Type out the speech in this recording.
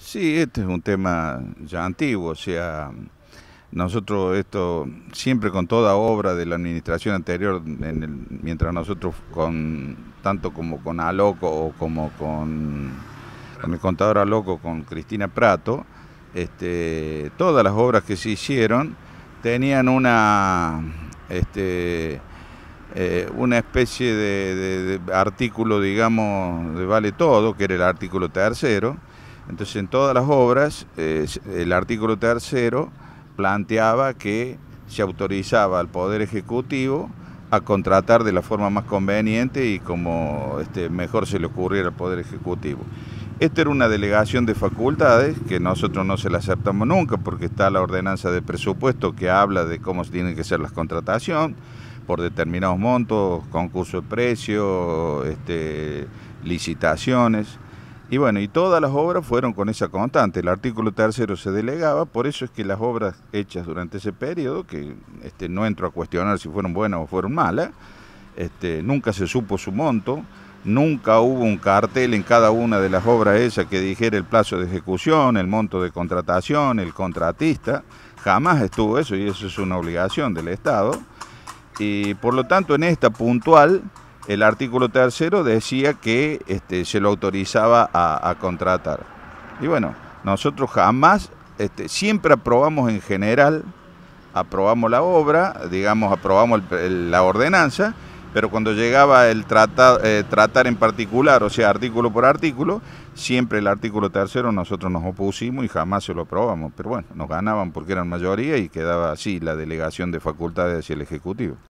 Sí, este es un tema ya antiguo, o sea, nosotros esto siempre con toda obra de la administración anterior, mientras nosotros con tanto como con Aloco o como con, con el contador Aloco, con Cristina Prato, este, todas las obras que se hicieron tenían una, este, eh, una especie de, artículo, digamos, de vale todo, que era el artículo tercero, entonces, en todas las obras, el artículo tercero planteaba que se autorizaba al Poder Ejecutivo a contratar de la forma más conveniente y como este, mejor se le ocurriera al Poder Ejecutivo. Esta era una delegación de facultades que nosotros no se la aceptamos nunca porque está la ordenanza de presupuesto que habla de cómo tienen que ser las contrataciones por determinados montos, concurso de precios, este, licitaciones. Y bueno, y todas las obras fueron con esa constante. El artículo tercero se delegaba, por eso es que las obras hechas durante ese periodo, que este, no entro a cuestionar si fueron buenas o fueron malas, este, nunca se supo su monto, nunca hubo un cartel en cada una de las obras esas que dijera el plazo de ejecución, el monto de contratación, el contratista, jamás estuvo eso y eso es una obligación del Estado. Y por lo tanto en esta puntual el artículo tercero decía que este, se lo autorizaba a, contratar. Y bueno, nosotros jamás, este, siempre aprobamos en general, aprobamos la obra, digamos, aprobamos la ordenanza, pero cuando llegaba el eh, tratar en particular, o sea, artículo por artículo, siempre el artículo tercero nosotros nos opusimos y jamás se lo aprobamos. Pero bueno, nos ganaban porque eran mayoría y quedaba así la delegación de facultades y el Ejecutivo.